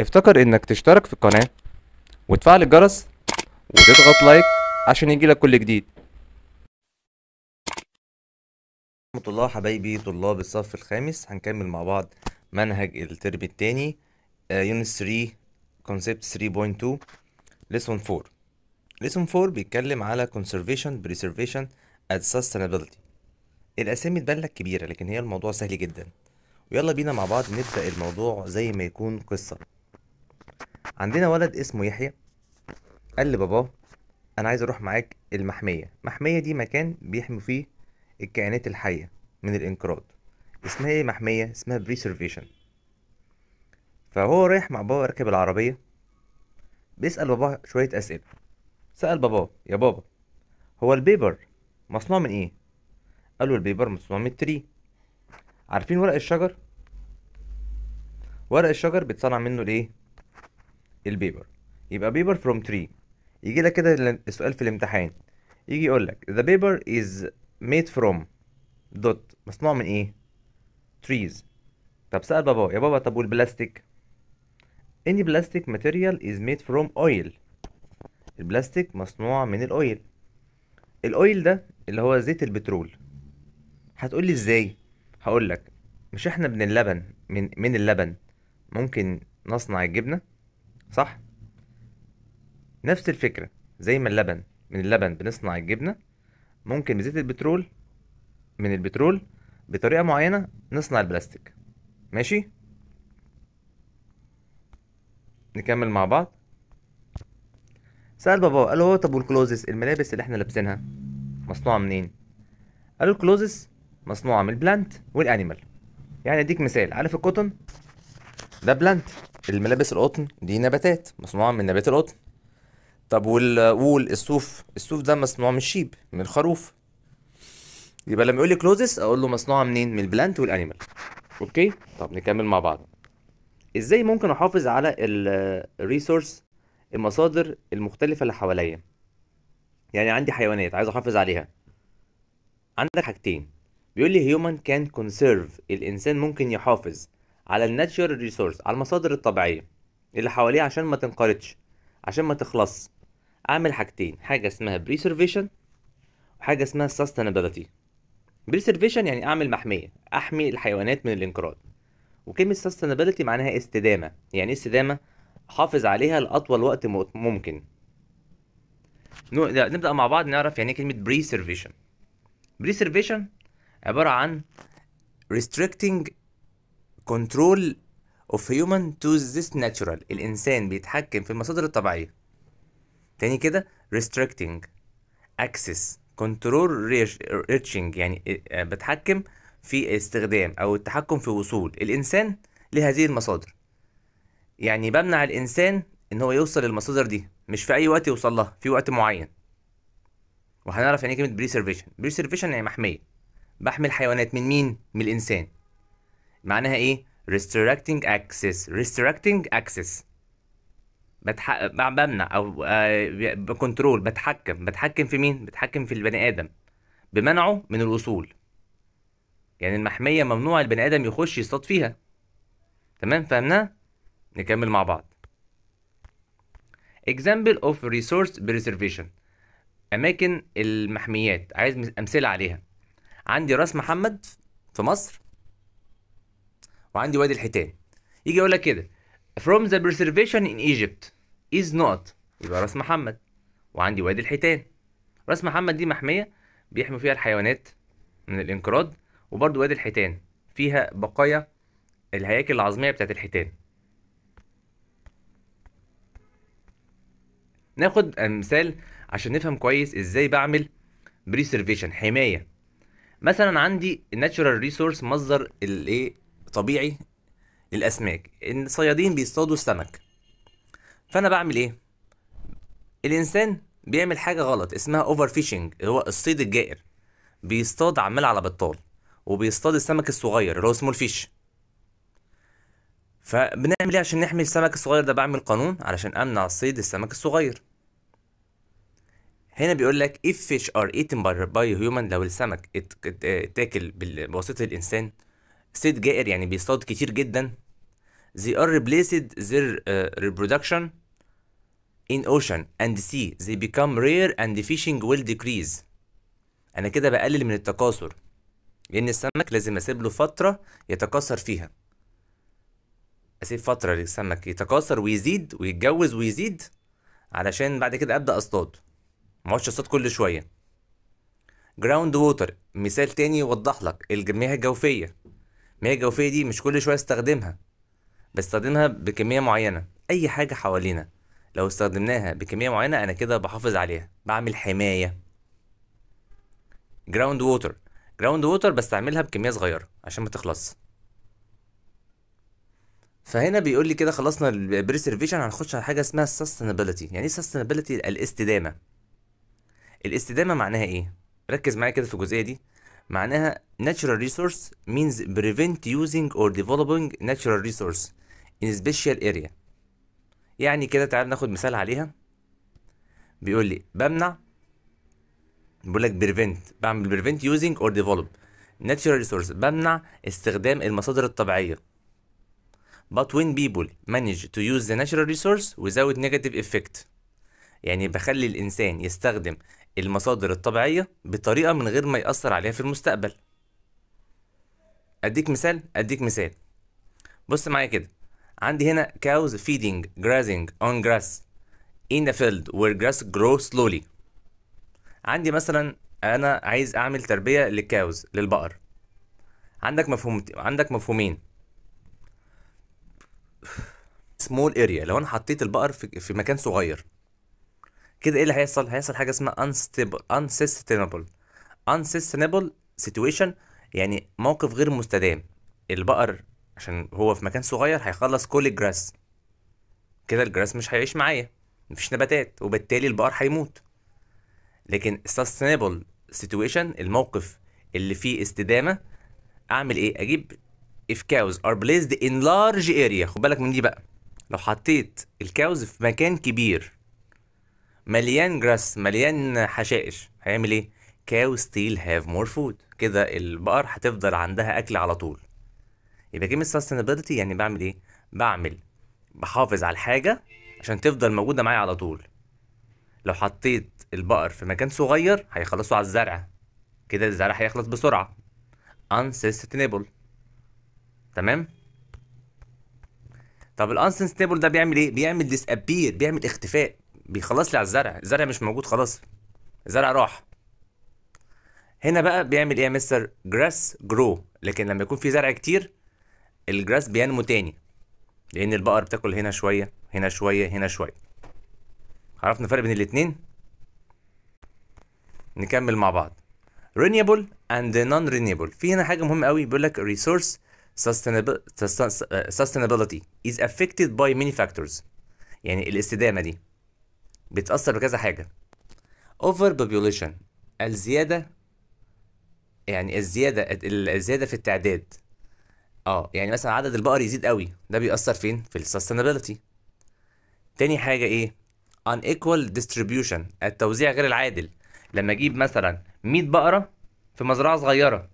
افتكر انك تشترك في القناة وتفعل الجرس وتضغط لايك عشان يجيلك كل جديد رحمة الله حبايبي طلاب الصف الخامس هنكمل مع بعض منهج الترم التاني يونت 3 كونسبت 3.2 ليسون 4 ليسون 4 بيتكلم على conservation preservation and sustainability الاسامي تبان لك كبيره لكن هي الموضوع سهل جدا ويلا بينا مع بعض نبدا الموضوع زي ما يكون قصه عندنا ولد اسمه يحيى قال لباباه انا عايز اروح معاك المحميه محميه دي مكان بيحمي فيه الكائنات الحيه من الانقراض اسمها ايه محميه اسمها بريسيرفيشن فهو رايح مع بابا راكب العربيه بيسال باباه شويه اسئله سال باباه يا بابا هو البيبر مصنوع من ايه قالوا البيبر مصنوع من التري عارفين ورق الشجر ورق الشجر بيتصنع منه الايه البيبر يبقى بيبر فروم تري يجي لك كده السؤال في الامتحان يجي يقول لك the paper is made from دوت مصنوع من ايه trees طب سأل بابا يا بابا طب والبلاستيك any plastic material is made from oil البلاستيك مصنوع من الاويل الاويل ده اللي هو زيت البترول هتقول لي ازاي هقول لك مش احنا من اللبن من من اللبن ممكن نصنع الجبنه صح نفس الفكرة زي ما اللبن من اللبن بنصنع الجبنة ممكن بزيت البترول من البترول بطريقة معينة نصنع البلاستيك ماشي نكمل مع بعض سأل باباه قال له طب والكلوزس الملابس اللي احنا لابسينها مصنوعة منين قال له الكلوزس مصنوعة من البلانت والانيمال يعني اديك مثال عارف القطن ده بلانت الملابس القطن دي نباتات مصنوعه من نبات القطن طب والقول الصوف الصوف ده مصنوع من الشيب من الخروف يبقى لما يقول لي كلوزس اقول له مصنوعه منين من البلانت والانيمال اوكي طب نكمل مع بعض ازاي ممكن احافظ على الريسورس المصادر المختلفه اللي حواليا يعني عندي حيوانات عايز احافظ عليها عندك حاجتين بيقول لي هيومن كان كونسيرف الانسان ممكن يحافظ على الناتشر ريسورس على المصادر الطبيعيه اللي حواليه عشان ما تنقرضش عشان ما تخلص اعمل حاجتين حاجه اسمها بريسرفيشن وحاجه اسمها سستينابيلتي بريسرفيشن يعني اعمل محميه احمي الحيوانات من الانقراض وكلمه سستينابيلتي معناها استدامه يعني ايه استدامه حافظ عليها لاطول وقت ممكن نبدا مع بعض نعرف يعني ايه كلمه بريسرفيشن بريسرفيشن عباره عن restricting كنترول اوف هيومن تو ذس ناتشورال الانسان بيتحكم في المصادر الطبيعيه تاني كده restricting access control reaching يعني آه، بتحكم في استخدام او التحكم في وصول الانسان لهذه المصادر يعني بمنع الانسان ان هو يوصل للمصادر دي مش في اي وقت يوصل لها في وقت معين وهنعرف يعني ايه كلمه preservation preservation يعني محميه بحمي الحيوانات من مين من الانسان معناها ايه restricting access restricting access بتح... بمنع او آه، بكنترول بتحكم بتحكم في مين بتحكم في البني ادم بمنعه من الوصول يعني المحميه ممنوع البني ادم يخش يصطاد فيها تمام فهمناها نكمل مع بعض example of resource preservation اماكن المحميات عايز امثله عليها عندي راس محمد في مصر وعندي وادي الحيتان يجي يقول لك كده from the preservation in Egypt is not يبقى راس محمد وعندي وادي الحيتان راس محمد دي محمية بيحموا فيها الحيوانات من الانقراض وبرده وادي الحيتان فيها بقايا الهياكل العظمية بتاعت الحيتان ناخد مثال عشان نفهم كويس ازاي بعمل بريسيرفيشن حماية مثلا عندي الناتشورال ريسورس مصدر الايه طبيعي للاسماك ان الصيادين بيصطادوا السمك فانا بعمل ايه الانسان بيعمل حاجه غلط اسمها اوفر فيشنج اللي هو الصيد الجائر بيصطاد عمال على بطال وبيصطاد السمك الصغير اللي هو اسمه الفيش فبنعمل ايه عشان نحمي السمك الصغير ده بعمل قانون علشان امنع صيد السمك الصغير هنا بيقول لك if fish are eaten by, by human لو السمك اتاكل بواسطه الانسان سيت جائر يعني بيصطاد كتير جدا they are replaced their uh, reproduction in ocean and sea they become rare and fishing will decrease انا كده بقلل من التكاثر لان السمك لازم اسيب له فتره يتكاثر فيها اسيب فتره للسمك يتكاثر ويزيد ويتجوز ويزيد علشان بعد كده ابدا اصطاد ما اقعدش اصطاد كل شويه جراوند ووتر مثال تاني يوضح لك المياه الجوفيه مياه جوفية دي مش كل شويه استخدمها بستخدمها بكميه معينه اي حاجه حوالينا لو استخدمناها بكميه معينه انا كده بحافظ عليها بعمل حمايه جراوند ووتر جراوند ووتر بستعملها بكميه صغيره عشان ما تخلص فهنا بيقول لي كده خلصنا البريسيرفيشن هنخش على حاجه اسمها السستينابيلتي يعني ايه سستنابلتي الاستدامه الاستدامه معناها ايه ركز معايا كده في الجزئيه دي معناها natural resource means prevent using or developing natural resource in special area يعني كده تعال ناخد مثال عليها بيقول لي بمنع بيقول لك prevent بعمل prevent using or develop natural resource بمنع استخدام المصادر الطبيعيه but when people manage to use the natural resource without negative effect يعني بخلي الانسان يستخدم المصادر الطبيعية بطريقة من غير ما يأثر عليها في المستقبل أديك مثال أديك مثال بص معايا كده عندي هنا cows feeding grazing on grass in a field where grass grows slowly عندي مثلا أنا عايز أعمل تربية للكاوز للبقر عندك مفهوم عندك مفهومين small area لو أنا حطيت البقر في, في مكان صغير كده ايه اللي هيحصل هيحصل حاجه اسمها unstable unsustainable unsustainable situation يعني موقف غير مستدام البقر عشان هو في مكان صغير هيخلص كل الجراس كده الجراس مش هيعيش معايا مفيش نباتات وبالتالي البقر هيموت لكن sustainable situation الموقف اللي فيه استدامه اعمل ايه اجيب if cows are placed in large area خد بالك من دي بقى لو حطيت الكاوز في مكان كبير مليان جراس مليان حشائش هيعمل ايه كاو ستيل هاف مور فود كده البقر هتفضل عندها اكل على طول يبقى كلمه sustainability يعني بعمل ايه بعمل بحافظ على الحاجه عشان تفضل موجوده معايا على طول لو حطيت البقر في مكان صغير هيخلصوا على الزرع كده الزرع هيخلص بسرعه unsustainable تمام طب الانسستيبل ده بيعمل ايه بيعمل disappear بيعمل اختفاء بيخلص لي على الزرع الزرع مش موجود خلاص الزرع راح هنا بقى بيعمل ايه يا مستر جراس جرو لكن لما يكون في زرع كتير الجراس بينمو تاني لان البقر بتاكل هنا شويه هنا شويه هنا شويه عرفنا الفرق بين الاتنين نكمل مع بعض renewable and non renewable في هنا حاجه مهمه قوي بيقول لك resource sustainability is affected by many factors يعني الاستدامه دي بيتأثر بكذا حاجة اوفر population الزيادة يعني الزيادة الزيادة في التعداد اه يعني مثلا عدد البقر يزيد قوي ده بيأثر فين في السستينابيلتي تاني حاجة ايه unequal distribution التوزيع غير العادل لما اجيب مثلا 100 بقرة في مزرعة صغيرة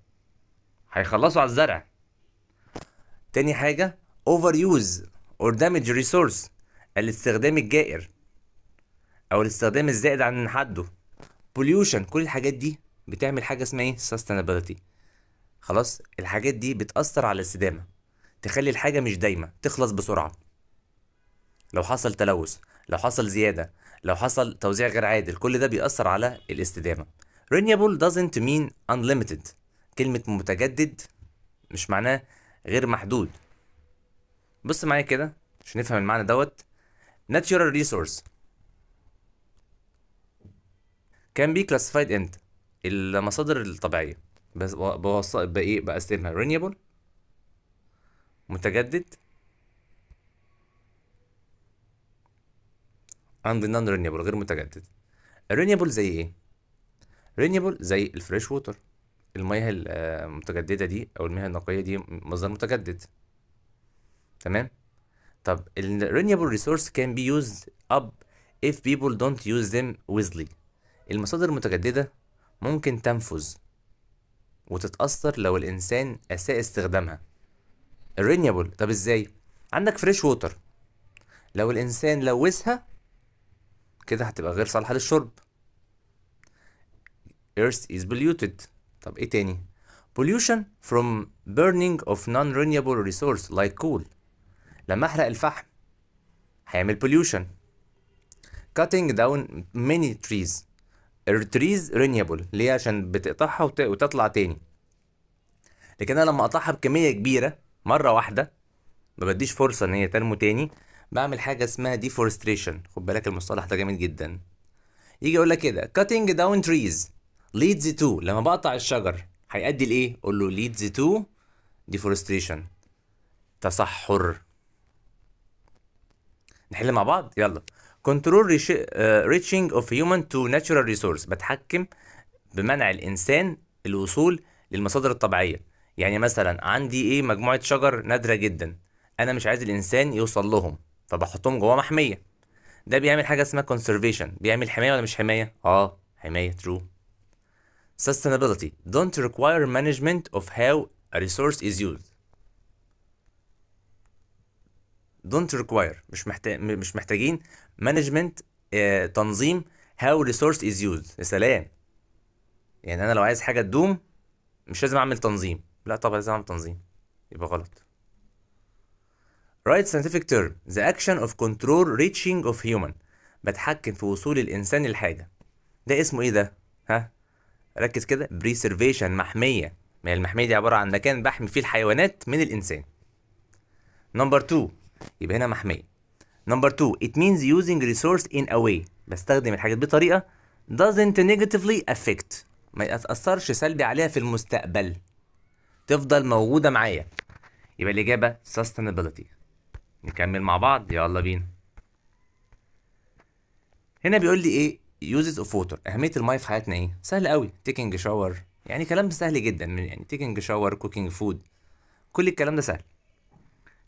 هيخلصوا على الزرع تاني حاجة overuse or damage resource الاستخدام الجائر او الاستخدام الزائد عن حده بوليوشن كل الحاجات دي بتعمل حاجه اسمها ايه سستينابيلتي خلاص الحاجات دي بتاثر على الاستدامه تخلي الحاجه مش دايمه تخلص بسرعه لو حصل تلوث لو حصل زياده لو حصل توزيع غير عادل كل ده بيأثر على الاستدامه renewable doesn't mean unlimited كلمه متجدد مش معناه غير محدود بص معايا كده عشان نفهم المعنى دوت natural resource كان بي كلاسيفايد امتى المصادر الطبيعيه بس بوص... بايه بقسمها رينيبل متجدد عند نون رينيبل غير متجدد رينيبل زي ايه رينيبل زي الفريش ووتر المياه المتجدده آه، دي او المياه النقيه دي مصدر متجدد تمام طب الرينيبل ريسورس كان بي يوزد اب اف people دونت يوز them ويزلي المصادر المتجددة ممكن تنفذ وتتأثر لو الإنسان أساء استخدامها الرينيبل طب إزاي؟ عندك فريش ووتر لو الإنسان لوثها كده هتبقى غير صالحة للشرب Earth is polluted طب إيه تاني؟ pollution from burning of non-renewable resource like coal لما أحرق الفحم هيعمل pollution cutting down many trees التريز رينيبل ليه عشان بتقطعها وتطلع تاني لكن انا لما اقطعها بكميه كبيره مره واحده ما بديش فرصه ان هي تنمو تاني بعمل حاجه اسمها ديفورستريشن خد بالك المصطلح ده جامد جدا يجي يقول لك كده cutting down trees leads to لما بقطع الشجر هيؤدي لايه قول له leads to deforestation تصحر نحل مع بعض يلا كنترول ريتشنج اوف هيومن تو ناتشورال ريسورس بتحكم بمنع الانسان الوصول للمصادر الطبيعيه يعني مثلا عندي ايه مجموعه شجر نادره جدا انا مش عايز الانسان يوصل لهم فبحطهم جوه محميه ده بيعمل حاجه اسمها conservation بيعمل حمايه ولا مش حمايه اه حمايه ترو sustainability don't require management of how a resource is used دونت ريكواير مش محتاج مش محتاجين مانجمنت آه, تنظيم هاو ريسورس از يوز يا سلام يعني انا لو عايز حاجه تدوم مش لازم اعمل تنظيم لا طبعا لازم اعمل تنظيم يبقى غلط رايت scientific تيرم ذا اكشن اوف كنترول ريتشنج اوف هيومن بتحكم في وصول الانسان للحاجه ده اسمه ايه ده ها ركز كده بريزرفيشن محميه ما هي المحميه دي عباره عن مكان بحمي فيه الحيوانات من الانسان نمبر 2 يبقى هنا محميه نمبر 2 it means using resource in a way بستخدم الحاجات بطريقه doesn't negatively affect ما يتاثرش سلبي عليها في المستقبل تفضل موجوده معايا يبقى الاجابه sustainability نكمل مع بعض يلا بينا هنا بيقول لي ايه uses of water اهميه الميه في حياتنا ايه سهل قوي taking shower يعني كلام سهل جدا يعني taking shower cooking food كل الكلام ده سهل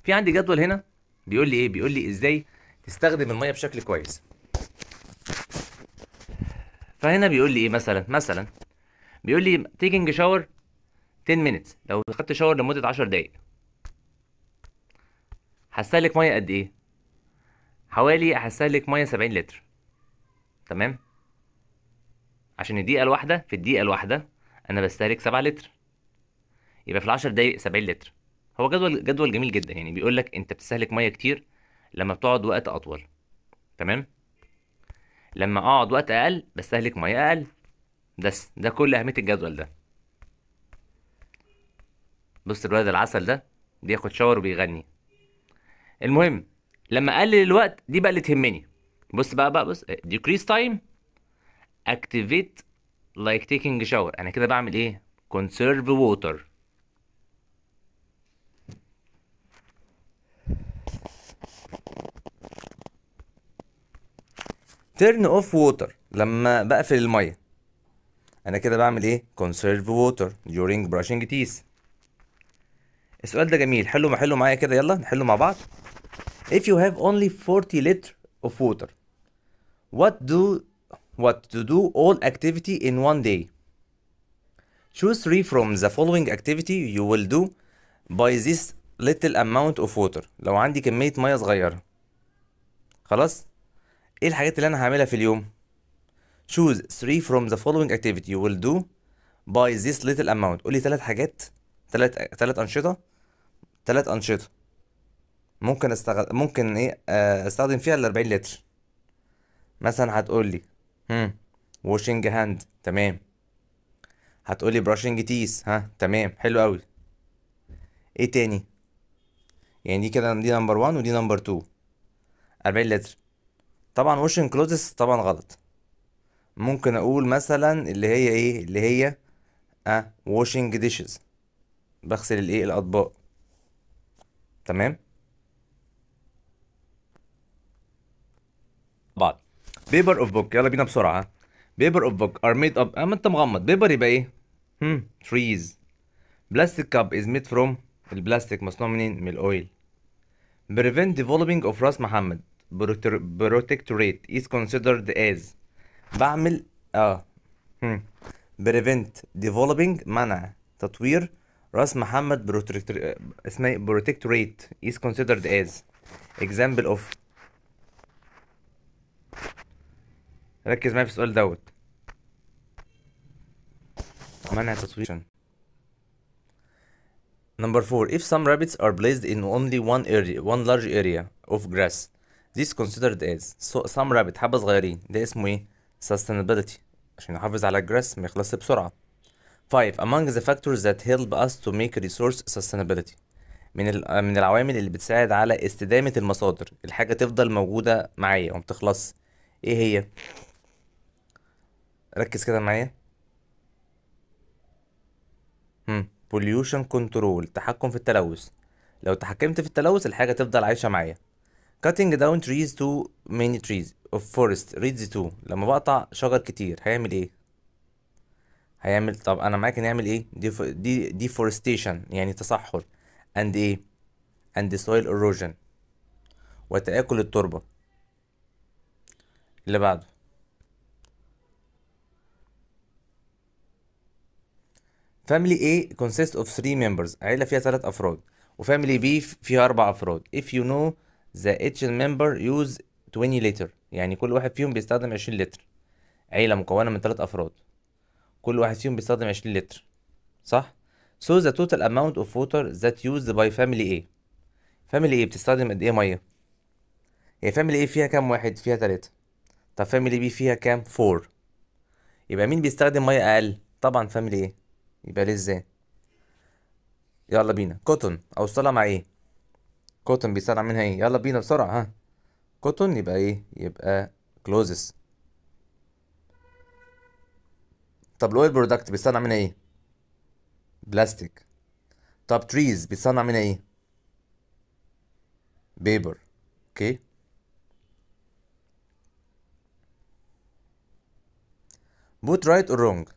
في عندي جدول هنا بيقول لي ايه بيقول لي ازاي تستخدم الميه بشكل كويس فهنا بيقول لي ايه مثلا مثلا بيقول لي تيكينج شاور 10 minutes لو خدت شاور لمده 10 دقائق هستهلك ميه قد ايه حوالي هستهلك ميه 70 لتر تمام عشان الدقيقه الواحده في الدقيقه الواحده انا بستهلك 7 لتر يبقى في ال 10 دقائق 70 لتر هو جدول جدول جميل جدا يعني بيقول لك انت بتستهلك ميه كتير لما بتقعد وقت اطول تمام لما اقعد وقت اقل بستهلك ميه اقل بس ده كل اهميه الجدول ده بص الولد العسل ده بياخد شاور وبيغني المهم لما اقلل الوقت دي بقى اللي تهمني بص بقى بقى بص decrease time activate like taking shower انا كده بعمل ايه conserve water تيرن اوف ووتر لما بقفل الميه انا كده بعمل ايه كونسيرف ووتر during brushing teeth السؤال ده جميل حلو ما حلو معايا كده يلا نحله مع بعض if you have only 40 liter of water what do what to do all activity in one day choose three from the following activity you will do by this little amount of water لو عندي كمية مية صغيرة خلاص ايه الحاجات اللي انا هعملها في اليوم choose three from the following activity you will do by this little amount قول لي ثلاث حاجات ثلاث ثلاث انشطه ثلاث انشطه ممكن استغل ممكن ايه آه، استخدم فيها ال 40 لتر مثلا هتقول لي هم washing هاند تمام هتقول لي brushing teeth ها تمام حلو قوي ايه تاني يعني دي كده دي نمبر 1 ودي نمبر 2 40 لتر طبعا وشن كلوزس طبعا غلط ممكن اقول مثلا اللي هي ايه اللي هي اه واشنج ديشز بغسل الايه الاطباق تمام بعد بيبر اوف بوك يلا بينا بسرعه بيبر اوف بوك ار ميد اب اما انت مغمض بيبر يبقى ايه هم تريز بلاستيك كاب از ميد فروم البلاستيك مصنوع منين من الاويل بريفنت ديفلوبينج اوف راس محمد protectorate is considered as بعمل اه هم. prevent developing منع تطوير راس محمد بروتكتور اسمها بروتكتوريت is considered as example of ركز معايا في السؤال دوت منع تطوير Number 4 if some rabbits are placed in only one area one large area of grass This considered as so some rabbit حبة صغيرين ده اسمه ايه؟ sustainability عشان نحافظ على الجراس ما يخلصش بسرعة. 5 among the factors that help us to make resource sustainability من من العوامل اللي بتساعد على استدامة المصادر الحاجة تفضل موجودة معايا وما ايه هي؟ ركز كده معايا هم hmm. pollution control تحكم في التلوث لو تحكمت في التلوث الحاجة تفضل عايشة معايا cutting down trees to many trees of forest reads to لما بقطع شجر كتير هيعمل ايه هيعمل طب انا معاك نعمل ايه دي ديفورستيشن يعني تصحر and ايه and soil erosion وتآكل التربة اللي بعده family A consists of three members عيلة فيها ثلاث أفراد وفاميلي B فيها أربع أفراد if you know the each member use 20 لتر يعني كل واحد فيهم بيستخدم 20 لتر عيلة مكونة من ثلاث أفراد كل واحد فيهم بيستخدم 20 لتر صح؟ So the total amount of water that used by family A family A بتستخدم قد إيه مية؟ هي يعني family A فيها كام واحد؟ فيها تلاتة طب family B فيها كام؟ 4 يبقى مين بيستخدم مية أقل؟ طبعا family A يبقى ليه إزاي؟ يلا بينا كوتون أوصلها مع إيه؟ كوتن بيصنع منها ايه يلا بينا بسرعه ها كوتن يبقى ايه يبقى كلوزس طب الاويل برودكت بيصنع منها ايه بلاستيك طب تريز بيصنع منها ايه بيبر اوكي بوت right or wrong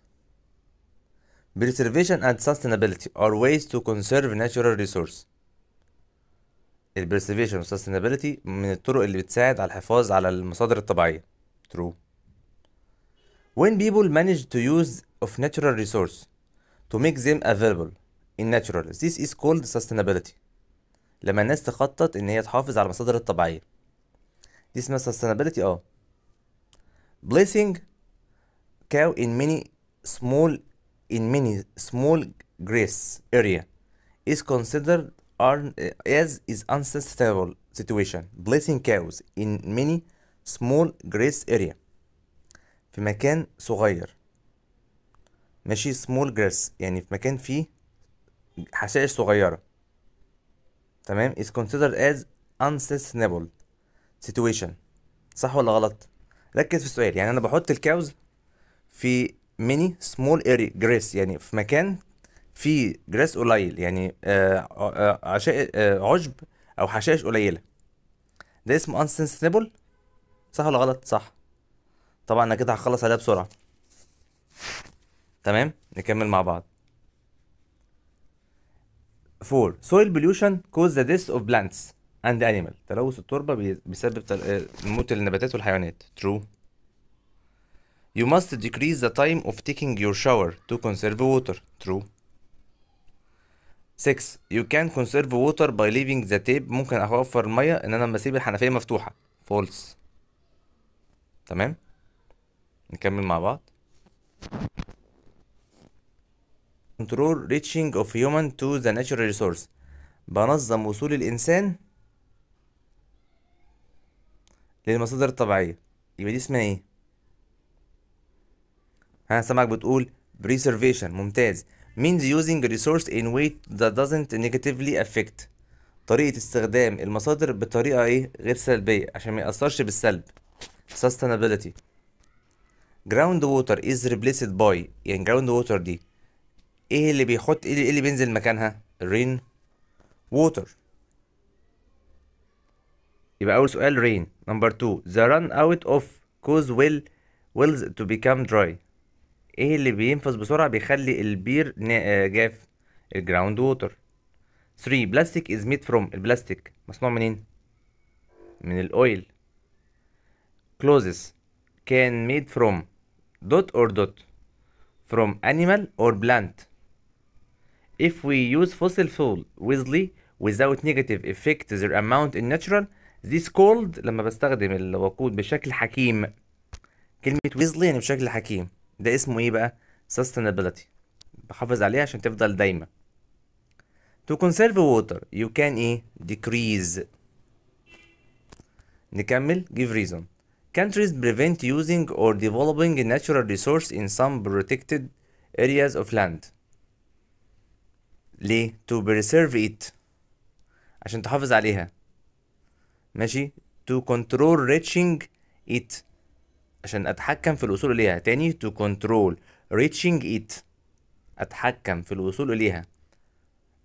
preservation and sustainability are ways to conserve natural resources البريزرفيشن والسستينابيلتي من الطرق اللي بتساعد على الحفاظ على المصادر الطبيعية ترو when people manage to use of natural resource to make them available in natural this is called sustainability لما الناس تخطط ان هي تحافظ على المصادر الطبيعية دي اسمها sustainability اه blessing cow in many small in many small grass area is considered are as is unsustainable situation placing cows in many small grass area في مكان صغير ماشي small grass يعني في مكان فيه حشائش صغيرة تمام is considered as unsustainable situation صح ولا غلط ركز في السؤال يعني انا بحط الكاوز في many small area grass يعني في مكان في جراس قليل يعني آه، آه، آه، عشاء عشب او حشائش قليله ده اسمه انسنسنبل صح ولا غلط صح طبعا انا كده هخلص عليها بسرعه تمام نكمل مع بعض 4 soil pollution cause the death of plants and animal تلوث التربه بيسبب موت النباتات والحيوانات true You must decrease the time of taking your shower to conserve water. True. 6 you can conserve water by leaving the tap ممكن اوفر الميه ان انا لما اسيب الحنفيه مفتوحه false تمام نكمل مع بعض control reaching of human to the natural resource بنظم وصول الانسان للمصادر الطبيعيه يبقى دي اسمها ايه ها سامعك بتقول preservation ممتاز means using resource in way that doesn't negatively affect طريقة استخدام المصادر بطريقة ايه غير سلبية عشان ما يأثرش بالسلب sustainability ground water is replaced by يعني ground water دي ايه اللي بيحط ايه اللي بينزل مكانها rain water يبقى اول سؤال rain number two the run out of cause will wells to become dry ايه اللي بينفذ بسرعة بيخلي البير آه، جاف الجراوند ووتر 3 بلاستيك از ميد فروم البلاستيك مصنوع منين من الاويل clothes can made from dot or dot from animal or plant if we use fossil fuel wisely without negative effect their amount in natural this called لما بستخدم الوقود بشكل حكيم كلمة wisely يعني بشكل حكيم ده اسمه ايه بقى sustainability بحافظ عليها عشان تفضل دايما to conserve water you can ايه decrease نكمل give reason countries prevent using or developing a natural resource in some protected areas of land ليه to preserve it عشان تحافظ عليها ماشي to control reaching it عشان اتحكم في الوصول اليها تاني to control reaching it اتحكم في الوصول اليها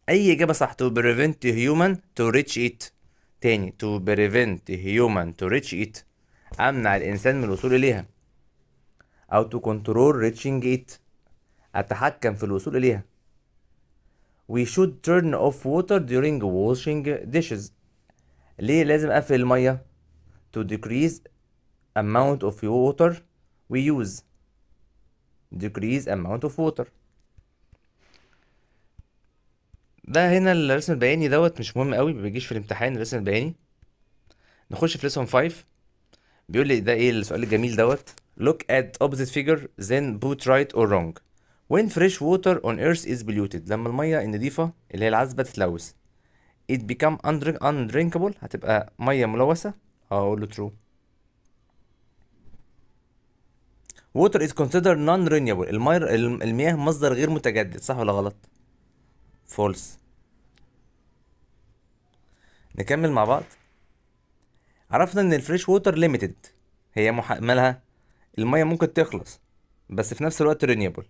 اي اجابه صح to prevent human to reach it تاني to prevent human to reach it امنع الانسان من الوصول اليها او to control reaching it اتحكم في الوصول اليها we should turn off water during washing dishes ليه لازم اقفل الميه to decrease amount of water we use decrease amount of water ده هنا الرسم البياني دوت مش مهم قوي ما بيجيش في الامتحان الرسم البياني نخش في lesson 5 بيقول لي ده ايه السؤال الجميل دوت look at opposite figure then put right or wrong when fresh water on earth is polluted لما الميه النظيفه اللي هي العذبه تتلوث it become undrinkable هتبقى ميه ملوثه اقول له true is considered non renewable المير المياه مصدر غير متجدد صح ولا غلط false نكمل مع بعض عرفنا ان الفريش ووتر ليميتد هي مح... مالها المية ممكن تخلص بس في نفس الوقت رينيبل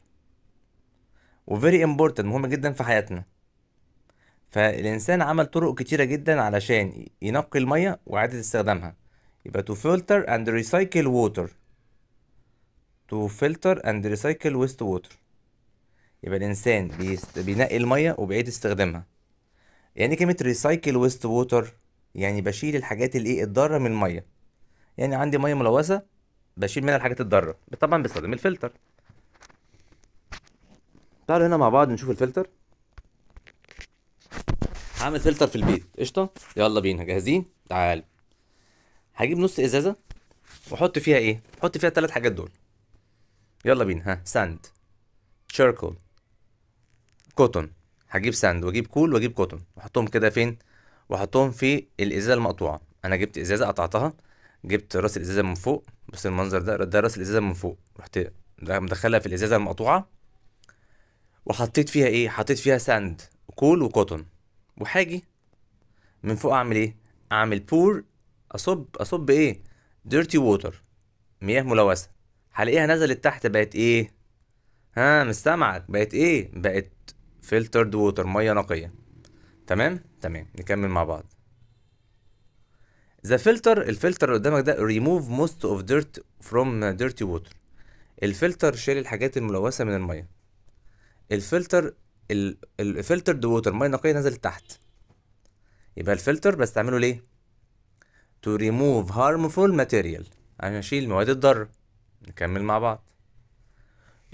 وفيري امبورتنت مهمة جدا في حياتنا فالإنسان عمل طرق كتيرة جدا علشان ينقي المية وإعادة استخدامها يبقى to filter and recycle water to filter and recycle waste water يبقى الانسان بينقي الميه وبيعيد استخدامها يعني كلمه ريسايكل ويست ووتر يعني بشيل الحاجات الايه الضاره من الميه يعني عندي ميه ملوثه بشيل منها الحاجات الضاره طبعا بستخدم الفلتر تعالوا هنا مع بعض نشوف الفلتر هعمل فلتر في البيت قشطه يلا بينا جاهزين تعال هجيب نص ازازه واحط فيها ايه احط فيها ثلاث حاجات دول يلا بينا ها ساند شيركول كوتون هجيب ساند واجيب كول واجيب كوتون واحطهم كده فين واحطهم في الازازه المقطوعه انا جبت ازازه قطعتها جبت راس الازازه من فوق بص المنظر ده ده راس الازازه من فوق رحت مدخلها في الازازه المقطوعه وحطيت فيها ايه حطيت فيها ساند كول وكوتون وحاجي من فوق اعمل ايه اعمل بور اصب اصب ايه ديرتي ووتر مياه ملوثه هلاقيها نزلت تحت بقت ايه ها مش سامعك بقت ايه بقت فلترد ووتر ميه نقيه تمام تمام نكمل مع بعض ذا فلتر الفلتر اللي قدامك ده ريموف موست اوف ديرت فروم ديرتي ووتر الفلتر شيل الحاجات الملوثه من الميه الفلتر دو ووتر ميه نقيه نزلت تحت يبقى الفلتر بستعمله ليه تو ريموف هارمفول ماتيريال عشان اشيل المواد الضاره نكمل مع بعض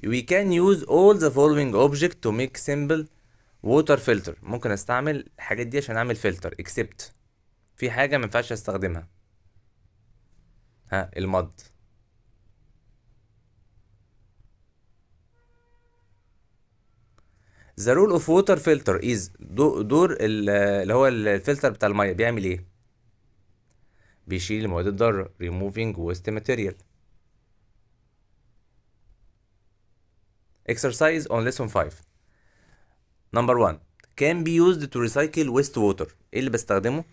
we can use all the following object to make simple water filter ممكن استعمل الحاجات دي عشان اعمل فلتر except في حاجة ما ينفعش استخدمها ها المد The role of water filter is دور اللي هو الفلتر بتاع المية بيعمل ايه؟ بيشيل المواد الضارة removing waste material Exercise on lesson 5 Number 1 can be used to recycle waste water ايه اللي بستخدمه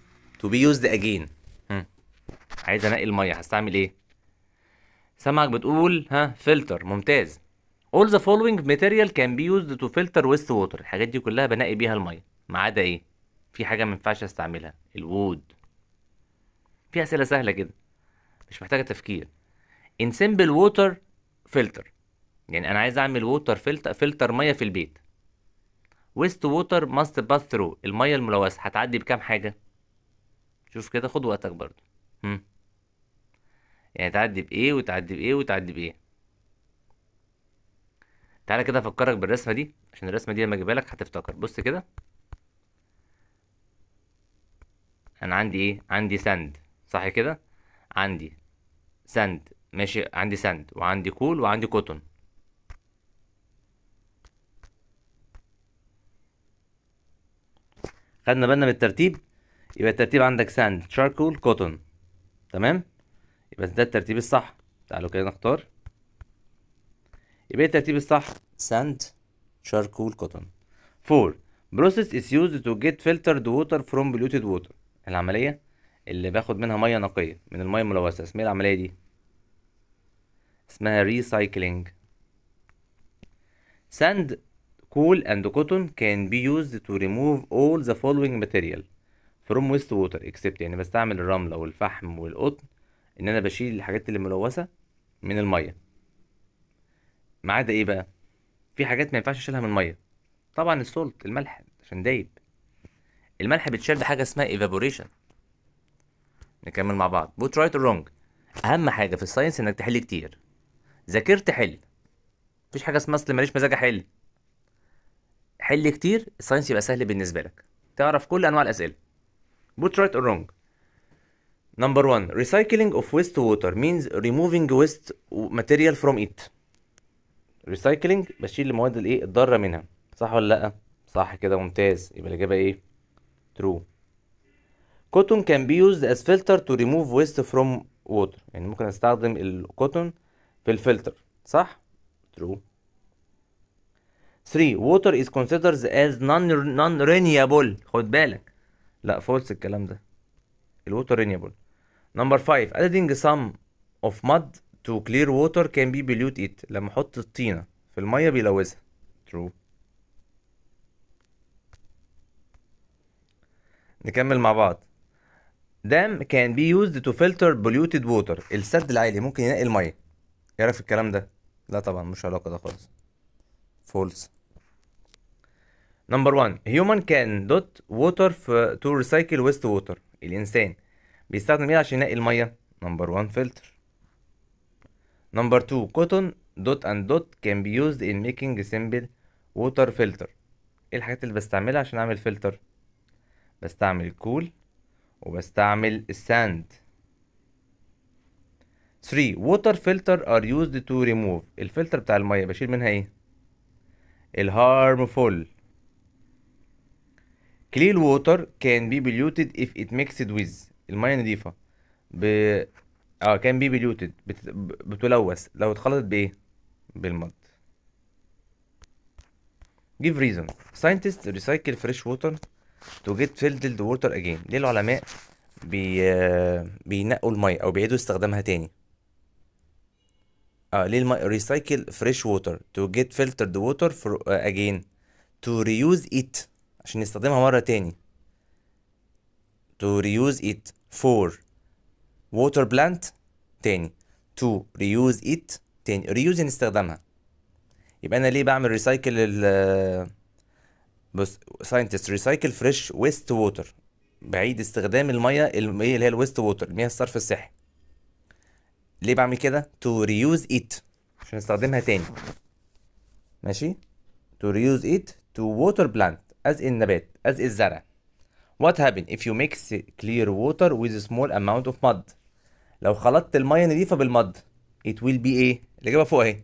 to be used again هم. عايز انقي الميه هستعمل ايه سامعك بتقول ها فلتر ممتاز all the following material can be used to filter waste water الحاجات دي كلها بنقي بيها الميه ما عدا ايه في حاجه ما ينفعش استعملها الوود في اسئله سهله كده مش محتاجه تفكير in simple water filter يعني انا عايز اعمل ووتر فلتر فلتر ميه في البيت ويست ووتر ماست باث ثرو الميه الملوثه هتعدي بكام حاجه شوف كده خد وقتك برضو هم. يعني تعدي بايه وتعدي بايه وتعدي بايه تعالى كده افكرك بالرسمه دي عشان الرسمه دي لما اجيبها لك هتفتكر بص كده انا عندي ايه عندي ساند صح كده عندي ساند ماشي عندي ساند وعندي كول وعندي كوتون خدنا بالنا من الترتيب يبقى الترتيب عندك ساند شاركول كوتون تمام يبقى ده الترتيب الصح تعالوا كده نختار يبقى إيه الترتيب الصح ساند شاركول كوتون 4 process is used to get filtered water from polluted water العملية اللي باخد منها مية نقية من المية الملوثة اسمها إيه العملية دي اسمها recycling sand كول and cotton can be used to remove all the following ماتيريال from waste water except يعني بستعمل الرملة والفحم والقطن ان انا بشيل الحاجات اللي ملوثة من المية ما عدا ايه بقى في حاجات ما ينفعش اشيلها من المية طبعا السولت الملح عشان دايب الملح بيتشال بحاجة اسمها evaporation نكمل مع بعض بوت right or wrong اهم حاجة في الساينس انك تحل كتير ذاكرت حل مفيش حاجة اسمها اصل ماليش مزاج احل حل كتير الساينس يبقى سهل بالنسبه لك تعرف كل انواع الاسئله بوت رايت اور رونج نمبر وان ريسايكلينج اوف ويست ووتر مينز ريموفينج ويست ماتيريال فروم ات ريسايكلينج بشيل المواد الايه الضاره منها صح ولا لا صح كده ممتاز يبقى الاجابه ايه ترو كوتون كان بي يوزد از فلتر تو ريموف ويست فروم ووتر يعني ممكن استخدم الكوتون في الفلتر صح ترو 3 water is considered as non renewable خد بالك لا فولس الكلام ده ال water renewable number 5 adding some of mud to clear water can be pollute it لما احط الطينه في الميه بيلوثها true نكمل مع بعض dam can be used to filter polluted water السد العالي ممكن ينقي الميه يعرف الكلام ده لا طبعا مش علاقه ده خالص فولس نمبر 1 هيومن كان دوت ووتر تو ريسايكل ويست ووتر الانسان بيستخدم ايه عشان ينقي الميه نمبر 1 فلتر نمبر 2 كوتون دوت اند دوت كان بي يوزد ان ميكينج سيمبل ووتر فلتر ايه الحاجات اللي بستعملها عشان اعمل فلتر بستعمل كول وبستعمل الساند 3 ووتر فلتر ار يوزد تو ريموف الفلتر بتاع الميه بشيل منها ايه الهارمفول clean water can be polluted if it mixed with المية نضيفة ب اه can be polluted بت... بتلوث لو اتخلطت بايه بالمض give reason scientists recycle fresh water to get filtered water again ليه العلماء بي... بينقوا المية او بيعيدوا استخدامها تاني اه ليه الماء ريسايكل فريش ووتر تو جيت فلترد ووتر اجين تو ريوز ات عشان نستخدمها مرة تاني to reuse it for water plant تاني to reuse it تاني reuse نستخدمها يعني يبقى انا ليه بعمل ريسايكل ال آه، بص scientist recycle fresh waste water بعيد استخدام الميه اللي هي الويست ووتر المياه الصرف الصحي ليه بعمل كده to reuse it عشان استخدمها تاني ماشي تو ريوز ات تو ووتر بلانت ازقي النبات ازقي الزرع what happen if you mix clear water with a small amount of mud لو خلطت الميه النظيفه بالمد it will be ايه الاجابه فوق اهي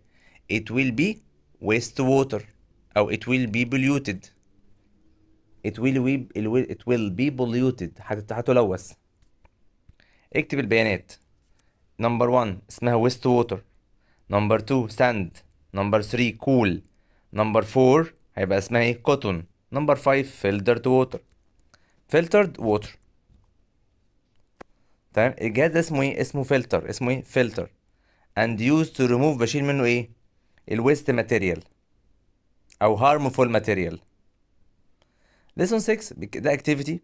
it will be waste water او it will be polluted it will be it will be polluted هتتلوث اكتب البيانات نمبر 1 اسمها ويست ووتر نمبر 2 ساند نمبر 3 كول نمبر 4 هيبقى اسمها ايه كوتون نمبر 5 فلترد ووتر فلترد ووتر تمام الجهاز ده اسمه ايه اسمه فلتر اسمه ايه فلتر اند يوز تو ريموف بشيل منه ايه الويست ماتيريال او هارمفول ماتيريال ليسون 6 ده اكتيفيتي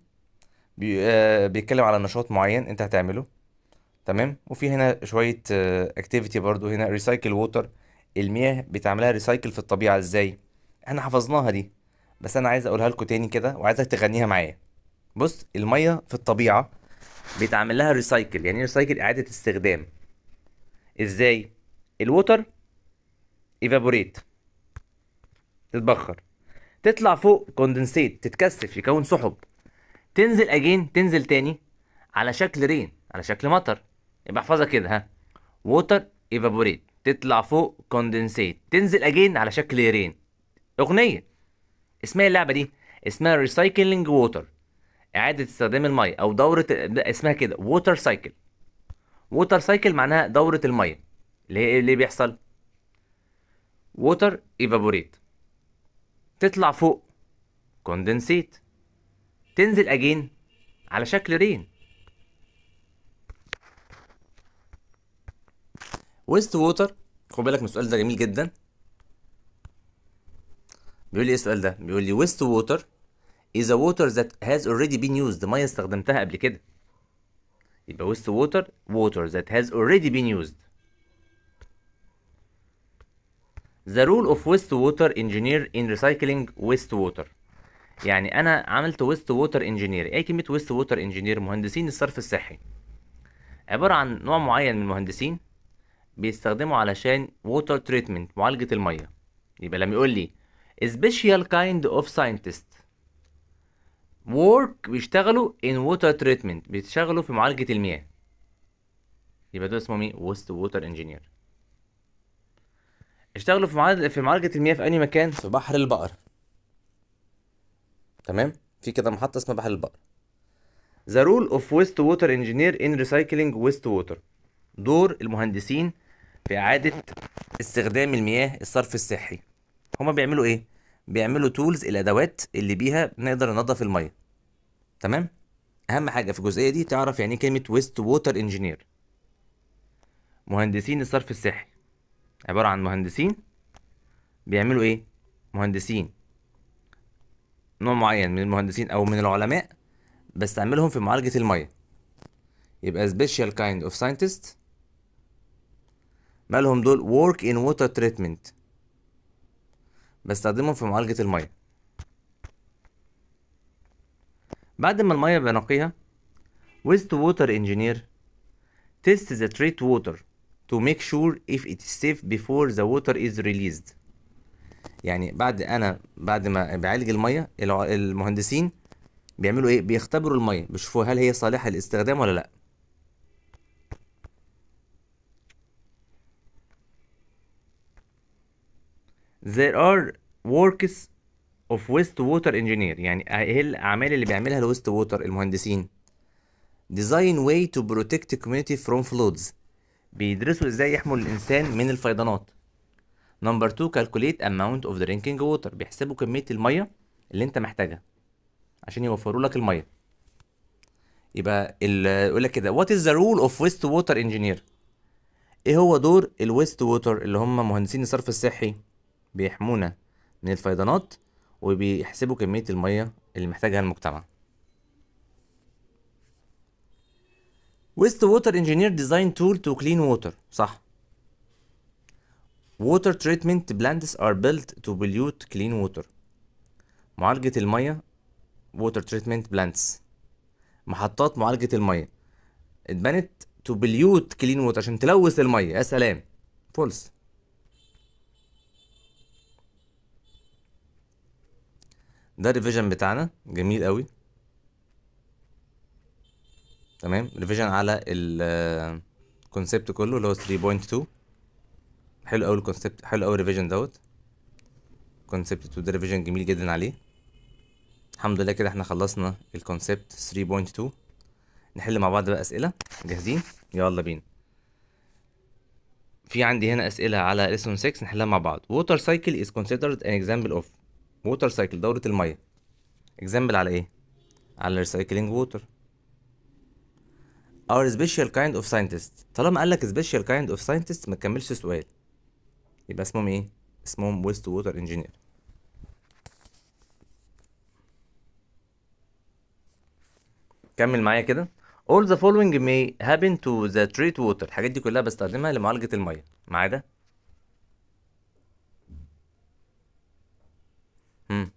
آه، بيتكلم على نشاط معين انت هتعمله تمام وفي هنا شويه اكتيفيتي آه، برضو هنا ريسايكل ووتر المياه بتعملها ريسايكل في الطبيعه ازاي احنا حفظناها دي بس انا عايز اقولها لكم تاني كده وعايزك تغنيها معايا بص الميه في الطبيعه بيتعمل لها ريسايكل يعني ريسايكل اعاده استخدام ازاي الووتر ايفابوريت تتبخر تطلع فوق كوندنسيت تتكثف يكون سحب تنزل اجين تنزل تاني على شكل رين على شكل مطر يبقى احفظها كده ها ووتر ايفابوريت تطلع فوق كوندنسيت تنزل اجين على شكل رين اغنيه اسمها إيه اللعبه دي اسمها ريسايكلينج ووتر اعاده استخدام الميه او دوره اسمها كده ووتر سايكل ووتر سايكل معناها دوره الميه اللي هي إيه اللي بيحصل ووتر ايفابوريت تطلع فوق كوندنسيت تنزل اجين على شكل رين ويست ووتر خد بالك من السؤال ده جميل جدا بيقول لي ايه السؤال ده بيقول لي ويست ووتر is a water that has already been used ميه استخدمتها قبل كده يبقى ويست ووتر water that has already been used the rule of waste water engineer in recycling waste water يعني انا عملت ويست ووتر انجينير ايه كلمه ويست ووتر انجينير مهندسين الصرف الصحي عباره عن نوع معين من المهندسين بيستخدمه علشان ووتر تريتمنت معالجة المية يبقى لما يقول لي special kind of scientist work بيشتغلوا in water treatment بيشتغلوا في معالجة المياه يبقى ده اسمهم ايه وست ووتر انجينير اشتغلوا في معالجة في معالجة المياه في أي مكان في بحر البقر تمام في كده محطة اسمها بحر البقر The role of waste water engineer in recycling waste water دور المهندسين بإعادة استخدام المياه الصرف الصحي هما بيعملوا إيه؟ بيعملوا تولز الأدوات اللي بيها نقدر ننظف المية تمام؟ أهم حاجة في الجزئية دي تعرف يعني إيه كلمة ويست ووتر انجينير مهندسين الصرف الصحي عبارة عن مهندسين بيعملوا إيه؟ مهندسين نوع معين من المهندسين أو من العلماء بستعملهم في معالجة المية يبقى سبيشال كايند اوف ساينتست مالهم دول work in water treatment بستخدمهم في معالجة المية بعد ما المية بنقيها waste water engineer test the treat water to make sure if it is safe before the water is released يعني بعد انا بعد ما بعالج المية المهندسين بيعملوا ايه بيختبروا المية بيشوفوا هل هي صالحة للاستخدام ولا لأ there are works of waste water engineer يعني ايه الاعمال اللي بيعملها الويست ووتر المهندسين design way to protect community from floods بيدرسوا ازاي يحموا الانسان من الفيضانات number 2 calculate amount of drinking water بيحسبوا كميه الميه اللي انت محتاجها عشان يوفروا لك الميه يبقى يقول لك كده what is the role of waste water engineer ايه هو دور الويست ووتر اللي هم مهندسين الصرف الصحي بيحمونا من الفيضانات وبيحسبوا كمية المية اللي محتاجها المجتمع ويست ووتر انجينير ديزاين تول تو كلين ووتر صح ووتر تريتمنت بلانتس ار بيلت تو بليوت كلين ووتر معالجة المية ووتر تريتمنت بلانتس محطات معالجة المية اتبنت to pollute clean water عشان تلوث المية يا سلام فولس ده ريفيجن بتاعنا جميل قوي تمام ريفيجن على الكونسبت كله اللي هو 3.2 حلو قوي الكونسبت حلو قوي الريفيجن دوت كونسبت 2 ده ريفيجن جميل جدا عليه الحمد لله كده احنا خلصنا الكونسبت 3.2 نحل مع بعض بقى اسئله جاهزين يلا بينا في عندي هنا اسئله على lesson 6 نحلها مع بعض water cycle is considered an example of ووتر سايكل دورة المية اكزامبل على ايه على الريسايكلينج ووتر اور سبيشال كايند اوف ساينتست طالما قال لك سبيشال كايند اوف ساينتست ما تكملش سؤال يبقى اسمهم ايه اسمهم ويست ووتر انجينير كمل معايا كده all the following may happen to the treat water الحاجات دي كلها بستخدمها لمعالجة المية ما عدا it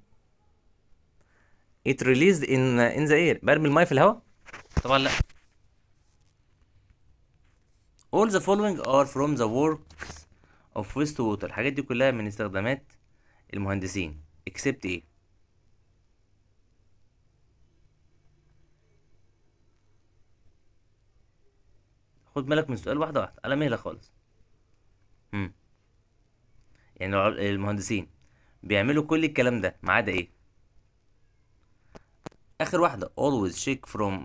ات ريليزد ان ان ذا اير برمي الميه في الهواء طبعا لا all the following are from the works of waste water الحاجات دي كلها من استخدامات المهندسين except ايه خد بالك من السؤال واحده واحده على مهله خالص امم يعني المهندسين بيعملوا كل الكلام ده ما عدا ايه اخر واحده always check from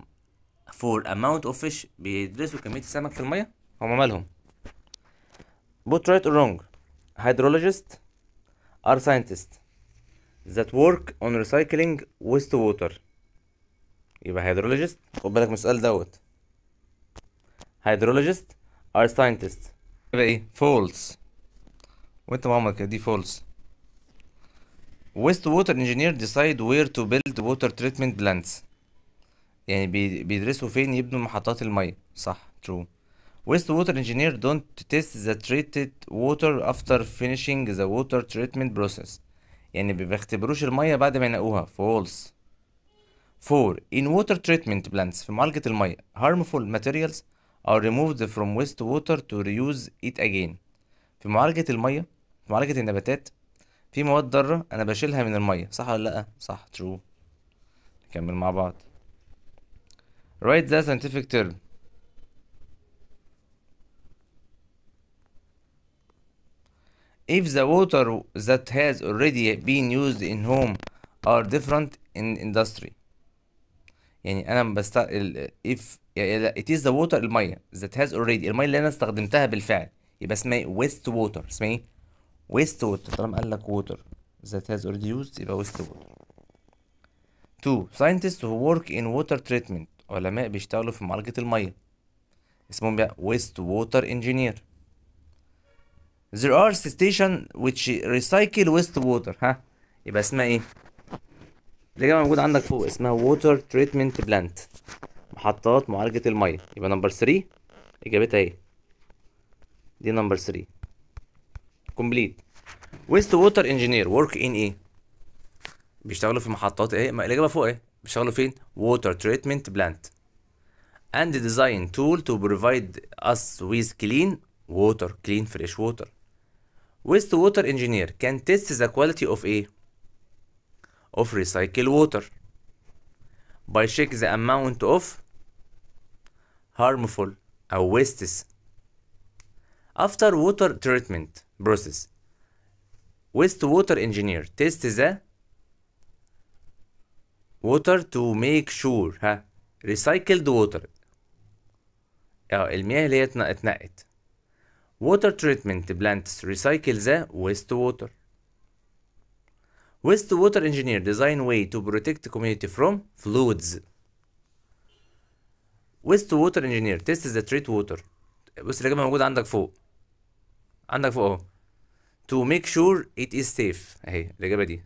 for amount of fish بيدرسوا كميه السمك في الميه هما مالهم both right or wrong hydrologists are scientists that work on recycling waste water يبقى hydrologist خد بالك من السؤال دوت hydrologist are scientists يبقى ايه false وانت معمر كده دي false ويست ووتر انجينير ديسايد وير تو بيلد ووتر تريتمنت بلانتس يعني بيدرسوا فين يبنوا محطات الميه صح ترو ويست ووتر انجينير دونت تيست ذا تريتد ووتر افتر فينيشينج ذا ووتر تريتمنت بروسيس يعني بيختبروش الميه بعد ما ينقوها فولس 4 in water treatment plants في معالجة المية harmful materials are removed from wastewater to reuse it again في معالجة المية في معالجة النباتات في مواد ضاره انا بشيلها من الميه صح ولا لا صح ترو نكمل مع بعض write the scientific term if the water that has already been used in home are different in industry يعني انا بست ال... if it is the water الميه that has already الميه اللي انا استخدمتها بالفعل يبقى اسمها waste water اسمها ايه ويست ووتر طالما قال لك ووتر that has already used يبقى ويست ووتر 2 scientists who work in water treatment علماء بيشتغلوا في معالجة المية اسمهم بقى ويست ووتر انجينير There are stations which recycle waste water ها يبقى اسمها ايه؟ جاي موجودة عندك فوق اسمها water treatment plant محطات معالجة المية يبقى نمبر 3 إجابتها ايه؟ دي نمبر 3 Complete. Waste water engineer work in ايه بيشتغلوا في محطات ايه ما الاجابه فوق ايه بيشتغلوا فين ووتر تريتمنت بلانت and design tool to provide us with clean water clean fresh water waste water engineer can test the quality of a of recycled water by check the amount of harmful or uh, wastes after water treatment process. Wastewater engineer test the water to make sure ها recycled water اه المياه اللي هي اتنقت water treatment plants recycle the wastewater wastewater engineer design way to protect community from floods wastewater engineer test the treat water بص الإجابة موجودة عندك فوق عندك فوق أهو to make sure it is safe اهي الاجابه دي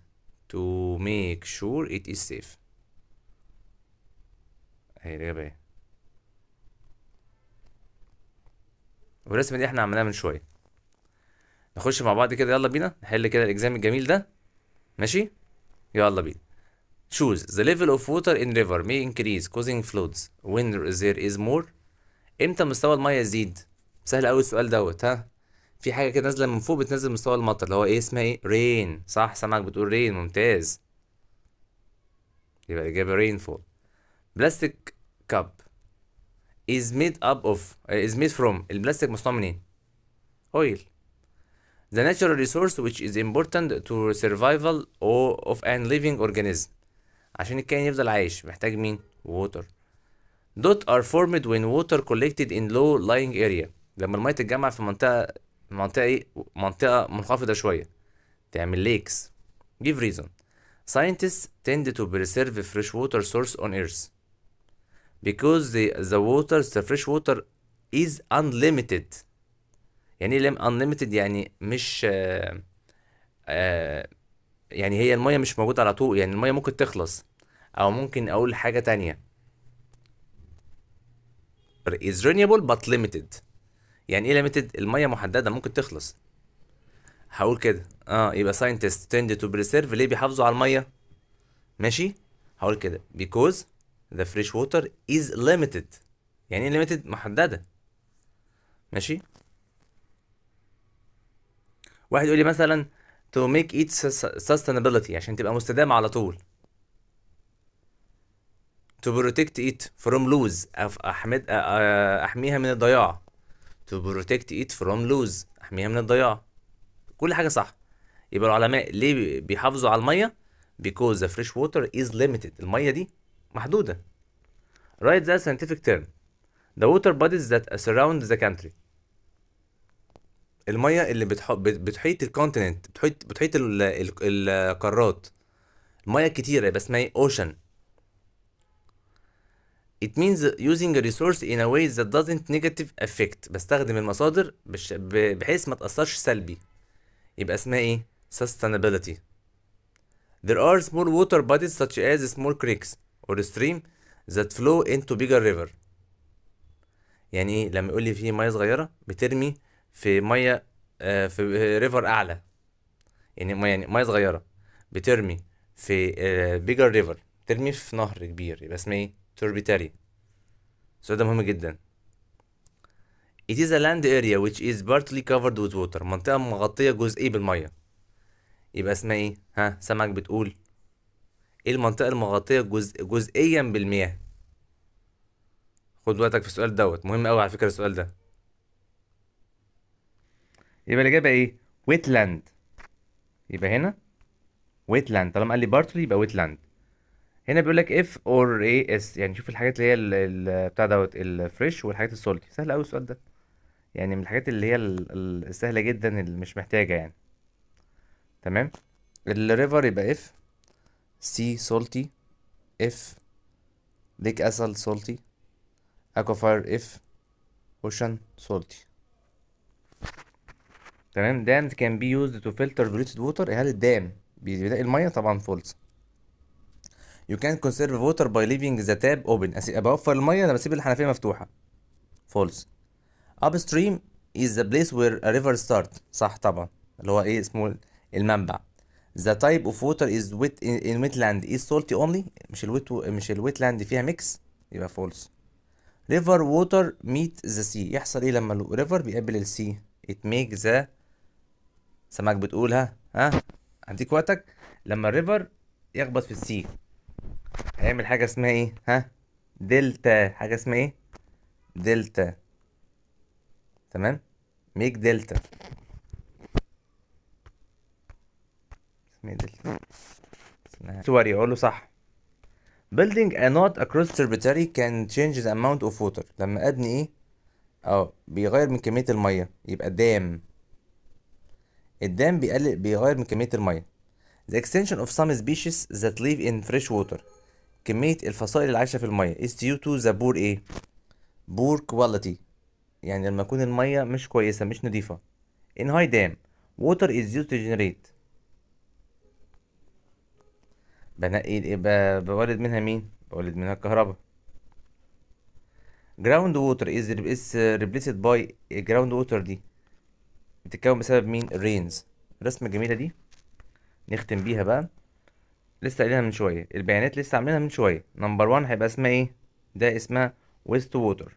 to make sure it is safe اهي الاجابه اهي والرسمه دي احنا عملناها من شويه نخش مع بعض كده يلا بينا نحل كده الاكزام الجميل ده ماشي يلا بينا choose the level of water in river may increase causing floods when there is more امتى مستوى الميه يزيد سهل قوي السؤال دوت ها في حاجه كده نازله من فوق بتنزل مستوى المطر اللي هو ايه اسمها ايه رين صح سامعك بتقول رين ممتاز يبقى الاجابه رين فول بلاستيك كاب is made up of uh, is made from البلاستيك مصنوع من ايه oil the natural resource which is important to survival of an living organism عشان الكائن يفضل عايش محتاج مين water dots are formed when water collected in low lying area لما الميه تتجمع في منطقه المنطقه ايه منطقه منخفضه شويه تعمل ليكس give reason scientists tend to preserve fresh water source on earth because the, the water the fresh water is unlimited يعني ايه unlimited يعني مش يعني هي المية مش موجودة على طول يعني المية ممكن تخلص أو ممكن أقول حاجة تانية is renewable but limited يعني ايه ليميتد الميه محدده ممكن تخلص هقول كده اه يبقى ساينتست تند تو بريسيرف ليه بيحافظوا على الميه ماشي هقول كده بيكوز ذا فريش ووتر از ليميتد يعني ايه ليميتد محدده ماشي واحد يقول لي مثلا to make it sustainability عشان تبقى مستدامه على طول to protect it from lose أحمد أحميها من الضياع to protect it from lose احميها من الضياع كل حاجه صح يبقى العلماء ليه بيحافظوا على الميه because the fresh water is limited الميه دي محدوده write the scientific term the water bodies that surround the country الميه اللي بتح... بتحيط الكونتيننت بتحيط بتحيط القارات الميه كتيره يبقى اسمها اوشن It means using a resource in a way that doesn't negative affect بستخدم المصادر بش... بحيث ما تأثرش سلبي يبقى اسمها ايه sustainability There are small water bodies such as small creeks or stream that flow into bigger river يعني ايه لما يقول لي في ميه صغيره بترمي في ميه آه، في ريفر اعلى يعني ميه يعني ميه صغيره بترمي في بيجر آه، ريفر بترمي في نهر كبير يبقى اسمها ايه تربيتاري السؤال ده مهم جدا It is a land area which is partly covered with water منطقة مغطية جزئي بالمية يبقى اسمها ايه؟ ها سمعك بتقول ايه المنطقة المغطية جزء جزئيا بالمياه؟ خد وقتك في السؤال دوت مهم قوي على فكرة السؤال ده يبقى الإجابة ايه؟ wetland يبقى هنا wetland طالما قال لي partly يبقى wetland هنا بيقول لك اف اور اي اس يعني شوف الحاجات اللي هي ال- ال- بتاع دوت الفريش والحاجات السولتي سهل قوي السؤال ده يعني من الحاجات اللي هي ال- السهله جدا اللي مش محتاجه يعني تمام الريفر يبقى اف سي سولتي اف ليك اسل سولتي اكوفاير اف اوشن سولتي تمام دام كان بي يوزد تو فلتر بوليتد ووتر هل الدام بيلاقي الميه طبعا فولس You can conserve water by leaving the tap open بوفر المية انا بسيب الحنفية مفتوحة false upstream is the place where a river starts صح طبعا اللي هو ايه اسمه المنبع The type of water is wet in, in wetland is salty only مش الويت مش الويتلاند فيها ميكس يبقى false river water meet the sea يحصل ايه لما الريفر بيقابل السي it make the سماك بتقول ها ها هديك وقتك لما الريفر يخبط في السي هيعمل حاجة اسمها ايه ها دلتا حاجة اسمها ايه دلتا تمام ميك دلتا اسمها ايه دلتا اسمها ايه؟ سوري اقول له صح building a knot across tributary can change the amount of water لما ابني ايه اه بيغير من كميه الميه يبقى دام الدام بيقلل بيغير من كميه الميه the extension of some species that live in fresh water كمية الفصائل العايشة في المية is due to the poor ايه poor quality يعني لما يكون المية مش كويسة مش نظيفة in high dam water is used to generate بنقي بولد منها مين بولد منها الكهرباء ground water is replaced by ground water دي بتتكون بسبب مين rains الرسمة الجميلة دي نختم بيها بقى لسه قايلينها من شويه البيانات لسه عاملينها من شويه نمبر 1 هيبقى اسمها ايه ده اسمها ويست ووتر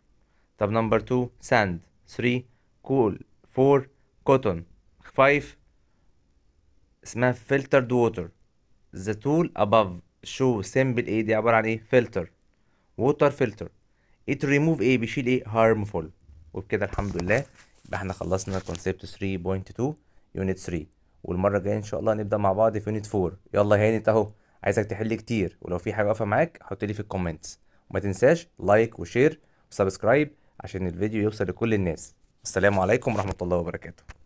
طب نمبر 2 ساند 3 كول 4 كوتون 5 اسمها فلترد ووتر ذا تول اباف شو simple ايه دي عباره عن ايه فلتر ووتر فلتر it ريموف ايه بيشيل ايه هارمفول وبكده الحمد لله يبقى احنا خلصنا كونسبت 3.2 يونت 3 والمره الجايه ان شاء الله نبدا مع بعض في يونت 4 يلا هانت اهو عايزك تحل كتير ولو في حاجه واقفه معاك حط لي في الكومنتس وما تنساش لايك وشير وسبسكرايب عشان الفيديو يوصل لكل الناس السلام عليكم ورحمه الله وبركاته